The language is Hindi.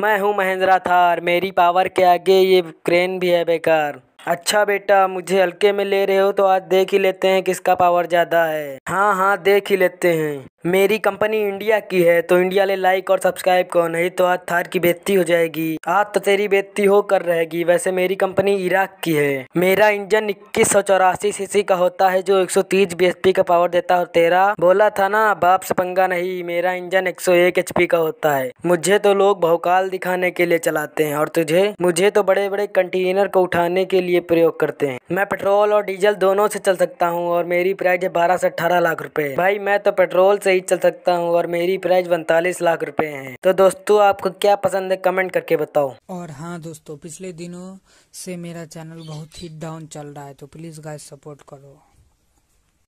मैं हूं महेंद्रा थार मेरी पावर के आगे ये क्रेन भी है बेकार अच्छा बेटा मुझे हल्के में ले रहे हो तो आज देख ही लेते हैं किसका पावर ज़्यादा है हाँ हाँ देख ही लेते हैं मेरी कंपनी इंडिया की है तो इंडिया ले लाइक और सब्सक्राइब करो नहीं तो आज थार की बेजती हो जाएगी आज तो तेरी बेजती हो कर रहेगी वैसे मेरी कंपनी इराक की है मेरा इंजन इक्कीस सौ चौरासी सीसी का होता है जो 130 पी का पावर देता है तेरा बोला था ना बाप से पंगा नहीं मेरा इंजन 101 पी का होता है मुझे तो लोग भौकाल दिखाने के लिए चलाते हैं और तुझे मुझे तो बड़े बड़े कंटेनर को उठाने के लिए लिए प्रयोग करते हैं मैं पेट्रोल और डीजल दोनों से चल सकता हूँ और मेरी प्राइस है बारह से अठारह लाख रुपए भाई मैं तो पेट्रोल से ही चल सकता हूँ और मेरी प्राइस पैंतालीस लाख रुपए है तो दोस्तों आपको क्या पसंद है कमेंट करके बताओ और हाँ दोस्तों पिछले दिनों से मेरा चैनल बहुत ही डाउन चल रहा है तो प्लीज गाय सपोर्ट करो